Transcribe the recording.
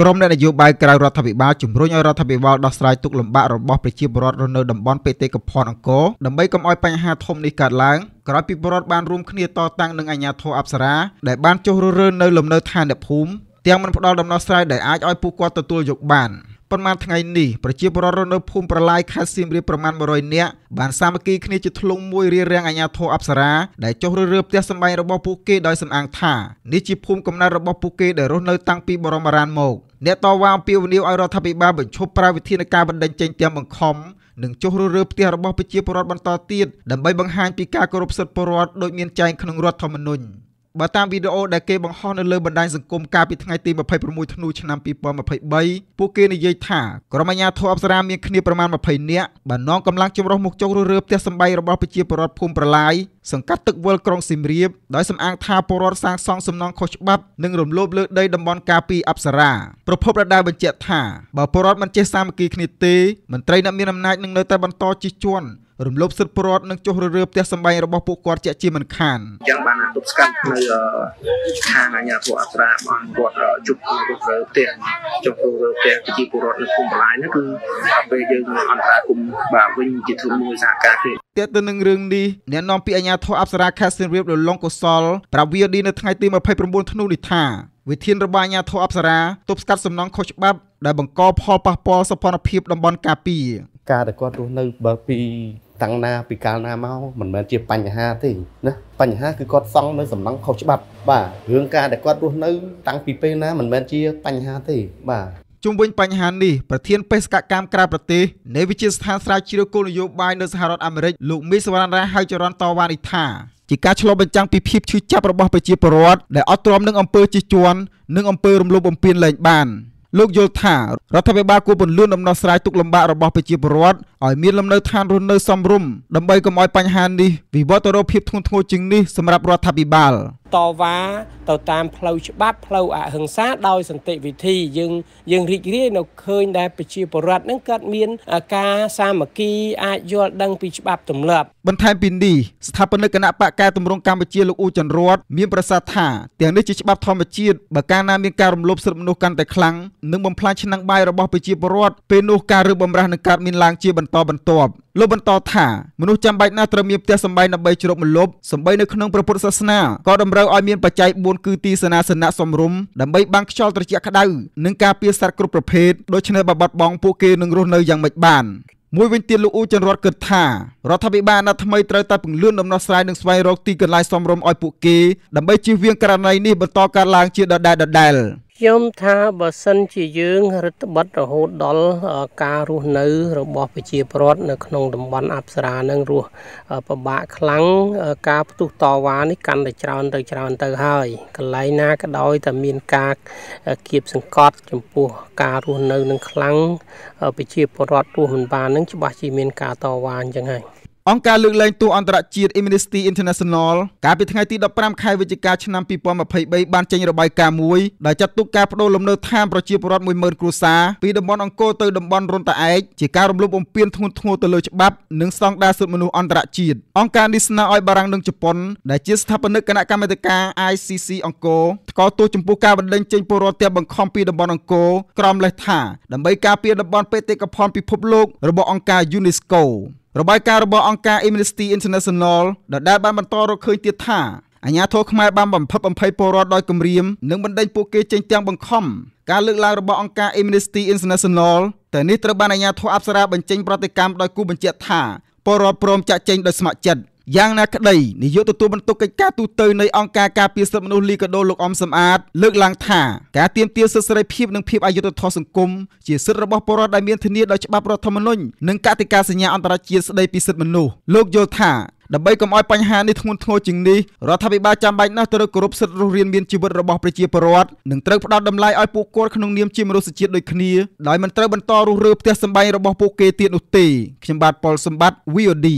ក្រមអ្នកនយោបាយក្រៅរដ្ឋាភិបាលជំរុញឲ្យរដ្ឋាភិបាលដោះស្រាយទុកលំបាករបស់ប្រជាពលរដ្ឋនៅតំបន់បេតិកភណ្ឌអង្គរដើម្បីកុំឲ្យបញ្ហាធំនេះកើតឡើងក្រោយពីពលរដ្ឋបានរួមគ្នាតតាំងនឹងអាជ្ញាធរអប្សរាដែលបានចុះរើសរើនៅលំនៅឋានភូមិទាំងមិនផ្ដល់ដំណោះស្រាយដែលអាចឲ្យពួកគាត់ទទួលយកបាន។ប៉ុន្មានថ្ងៃនេះប្រជាពលរដ្ឋនៅភូមិប្រឡាយខេត្តសៀមរាបប្រមាណ100នាក់បានសាមគ្គីគ្នាជាធ្លុងមួយរៀបរៀងអាញាធរអប្សរាដែលចុះរើរើផ្ទះសម្បែងរបស់ពួកគេដោយសំអាងថានេះជាភូមិកំណើតរបស់ពួកគេដែលរស់នៅតាំងពីបរមរានមកអ្នកតវ៉ាអំពាវនាវឲ្យរដ្ឋាភិបាលបញ្ឈប់ប្រើវិធានការបណ្តេញចេញទាំងបង្ខំនិងចុះរើរើផ្ទះរបស់ប្រជាពលរដ្ឋបន្តទៀតដើម្បីបង្ហាញពីការគោរពសិទ្ធិពលរដ្ឋដោយមានចែងក្នុងរដ្ឋធម្មនុញ្ញបើតាមវីដេអូដែលគេបង្ហោះនៅលើបណ្ដាញសង្គមកាលពីថ្ងៃទី26ធ្នូឆ្នាំ2023ពួកគេនិយាយថាក្រុមអាជ្ញាធរអប្សរាមានគ្នាប្រមាណ20នាក់បាននាំកម្លាំងចម្រុះមកចុករើផ្ទះសម្បែងរបស់ប្រជាពលរដ្ឋភូមិប្រឡាយសង្កាត់ទឹកវល់ក្រុងសៀមរាបដោយសំអាងថាពលរដ្ឋសាងសង់សំណង់ខុសច្បាប់និងរំលោភលើដីតំបន់ការពីអប្សរាប្រភពរដាវបញ្ជាក់ថាបើពលរដ្ឋមិនចេះសាមគ្គីគ្នាទេមន្ត្រីអ្នកមានអំណាចនឹងនៅតែបន្តជិះជាន់រំលោភសិទ្ធិពលរដ្ឋនិងចុះរើរើផ្ទះសម្បែងរបស់ពួកគាត់ជាជាមិនខានអញ្ចឹងបានទប់ស្កាត់នៅខាងអាជ្ញាធរអត្រាបានគាត់ជុំរើរើផ្ទះចុះរើរើផ្ទះប្រជាពលរដ្ឋនៅភូមិបលាយហ្នឹងគឺពេលយើងអន្តរាគមបាទវិញជាធំមួយសហការគ្នាទាក់ទងនឹងរឿងនេះអ្នកនាំពាក្យអាជ្ញាធរអប្សរាខេត្តសៀមរាបលោកលងកុសលប្រាវីឌីនៅថ្ងៃទី29ធ្នូនេះថាវិធានរបស់អាជ្ញាធរអប្សរាទប់ស្កាត់សំណងខុសច្បាប់ ដែលបង្កផលប៉ះពាល់សោភ័ណភាពតំបន់កាពីការដែលគាត់រស់នៅបើពីតាំងណាពីកាលណាមកមិនមែនជាបញ្ហាទេណាបញ្ហាគឺគាត់សង់នៅសំណង់ខុសច្បាប់បាទរឿងការដែលគាត់រស់នៅតាំងពីពេលណាមិនមែនជាបញ្ហាទេបាទជុំវិញបញ្ហានេះប្រធានបេសកកម្មក្រៅប្រទេសនៃវិទ្យាស្ថានស្រាវជ្រាវគោលនយោបាយនៅសហរដ្ឋអាមេរិកលោកមីសវណ្ណរាហៅចរន្តតវ៉ានិថាជាការឆ្លុះបញ្ចាំងពីភាពឈឺចាប់របស់ប្រជាពលរដ្ឋដែលអត់ទ្រាំនឹងអំពើជិះជាន់និងអំពើរំលោភបំពានលែងបាន។លោកយល់ថារដ្ឋាភិបាលគួរពន្លឿនដំណោះស្រាយទុក្ខលំបាករបស់ប្រជាពលរដ្ឋឲ្យមានលំនៅឋានរស់នៅសមរម្យដើម្បីកុំឲ្យបញ្ហានេះវិវត្តទៅរកភាពធ្ងន់ធ្ងរជាងនេះសម្រាប់រដ្ឋាភិបាល។តវ៉ាទៅតាមផ្លូវច្បាប់ផ្លូវអហិង្សាដោយសន្តិវិធី យើងយើងរីករាយនៅឃើញដែលប្រជាពលរដ្ឋនឹងកើតមានការសាមគ្គី អាចយល់ដឹងពីច្បាប់ទម្លាប់បន្ថែមពីនេះស្ថាបនិកគណៈបកកែតម្រង់កម្ពុជាលោកអ៊ូចន្ទរត មានប្រសាសន៍ថាទាំងនេះជាច្បាប់ធម្មជាតិបើកាលណាមានការរំលោភសិទ្ធិមនុស្សកាន់តែខ្លាំងនិងបំផ្លាញឆ្នាំងបាយរបស់ប្រជាពលរដ្ឋពេលនោះការរើបបំរាស់នឹងកើតមានឡើងជាបន្តបន្ទាប់លោកបន្តថាមនុស្សចាំបាច់ណាស់ត្រូវមានផ្ទះសម្បែងដើម្បីជ្រកមលប់សម្បីនៅក្នុងព្រះពុទ្ធសាសនាក៏តម្រូវឲ្យមានបច្ច័យ4គឺទីសេនាសនៈសំរុំដើម្បីបាំងខ្យល់ត្រជាក់ក្តៅនិងការពារសត្វគ្រប់ប្រភេទដូច្នេះបបាត់បង់ពួកគេនឹងរស់នៅយ៉ាងមិនបានមួយវិញទៀតលោកអ៊ូចិនរតគិតថារដ្ឋាភិបាលអាណត្តិថ្មីត្រូវតែពង្រឹងដំណោះស្រាយនិងស្វែងរកទីកន្លែងសមរម្យឲ្យពួកគេដើម្បីជៀសវាងករណីនេះបន្តកើតឡើងជាដដែលដដែល។ខ្ញុំថាបើសិនជាយើងរឹតបន្តឹងរហូតដល់ការរស់នៅរបស់ប្រជាពលរដ្ឋនៅក្នុងតំបន់អប្សរានឹងរស់ពិបាកខ្លាំងការផ្ទុះតវ៉ានេះកាន់តែច្រើនទៅច្រើនទៅហើយកន្លែងណាក៏ដោយតែមានការគៀបសង្កត់ចំពោះការរស់នៅនឹងខ្លាំងប្រជាពលរដ្ឋរស់មិនបាននឹងច្បាស់ជាមានការតវ៉ាអញ្ចឹងហើយអង្គការលើកលែងទោសអន្តរជាតិ Amnesty International កាលពីថ្ងៃទី15ខែវិច្ឆិកាឆ្នាំ2023បានចេញរបាយការណ៍មួយដែលចាត់ទុកការបដូរលំនៅឋានប្រជាពលរដ្ឋ10000គ្រួសារពីតំបន់អង្គរទៅតំបន់រុនតាឯកជាការរំលោភបំពានធ្ងន់ធ្ងរទៅលើច្បាប់និងស្តង់ដារសិទ្ធិមនុស្សអន្តរជាតិអង្គការនេះស្នើឲ្យបារាំងនិងជប៉ុនដែលជាស្ថាបនិកគណៈកម្មាធិការ ICC អង្គរថ្កោលទោសចំពោះការបណ្តេញចេញពលរដ្ឋទាំងបង្ខំពីតំបន់អង្គរក្រោមលេសថាដើម្បីការពារតំបន់បេតិកភណ្ឌពិភពលោករបស់អង្គការ UNESCO របាយការណ៍របស់អង្គការ Amnesty International ដដែលបានបន្តរកឃើញទៀតថាអាញាធរខ្មែរបានបំផិបបំភ័យពលរដ្ឋដោយគំរាមនិងបណ្ដេញពួកគេចេញទាំងបង្ខំការលើកឡើងរបស់អង្គការ Amnesty International តែនេះត្រូវបានអាញាធរអប្សរាបញ្ចេញប្រតិកម្មដោយគូបញ្ជាក់ថាពលរដ្ឋព្រមចាក់ចេញដោយស្ម័គ្រចិត្តយ៉ាងណាក្តីនាយកទទួលបន្ទុកកិច្ចការទូតនៃអង្គការការពារសិទ្ធិមនុស្សលីកាដូលោកអំសំអាតលើកឡើងថាការទាមទារសិទ្ធិសេរីភាពនិងភាពអយុត្តិធម៌សង្គមជាសិទ្ធិរបស់ពលរដ្ឋដែលមានធានាដោយច្បាប់រដ្ឋធម្មនុញ្ញនិងកតិកាសញ្ញាអន្តរជាតិស្តីពីសិទ្ធិមនុស្សលោកយល់ថាដើម្បីកុំឲ្យបញ្ហានេះធ្ងន់ធ្ងរជាងនេះរដ្ឋាភិបាលចាំបាច់ណាស់ត្រូវគោរពសិទ្ធិរស់រានមានជីវិតរបស់ប្រជាពលរដ្ឋនិងត្រូវផ្តល់តម្លៃឲ្យពួកគាត់ក្នុងនាមជាមនុស្សជាតិដូចគ្នាដោយមិនត្រូវបន្តរុះរើផ្ទះសម្បែងរបស់ពួកគេទៀតនោះទេខ្ញុំបាទប៉ុលសម្បត្តិ VOD